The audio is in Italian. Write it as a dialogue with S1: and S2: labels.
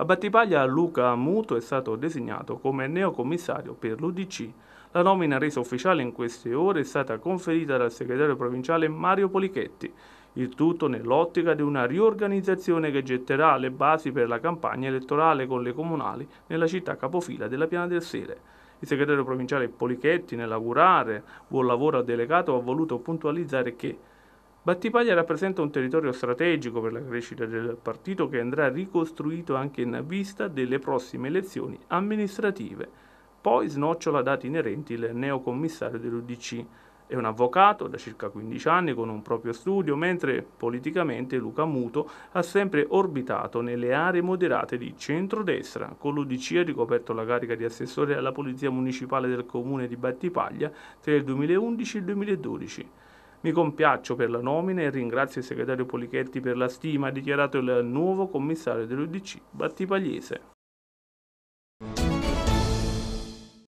S1: A Battipaglia Luca Muto è stato designato come neocommissario per l'UDC. La nomina resa ufficiale in queste ore è stata conferita dal segretario provinciale Mario Polichetti, il tutto nell'ottica di una riorganizzazione che getterà le basi per la campagna elettorale con le comunali nella città capofila della Piana del Sere. Il segretario provinciale Polichetti, nell'augurare buon lavoro al delegato, ha voluto puntualizzare che Battipaglia rappresenta un territorio strategico per la crescita del partito che andrà ricostruito anche in vista delle prossime elezioni amministrative. Poi snocciola dati inerenti il neocommissario dell'Udc. È un avvocato da circa 15 anni con un proprio studio, mentre politicamente Luca Muto ha sempre orbitato nelle aree moderate di centrodestra. Con l'Udc ha ricoperto la carica di assessore alla Polizia Municipale del Comune di Battipaglia tra il 2011 e il 2012. Mi compiaccio per la nomina e ringrazio il segretario Polichetti per la stima, ha dichiarato il nuovo commissario dell'Udc Battipagliese.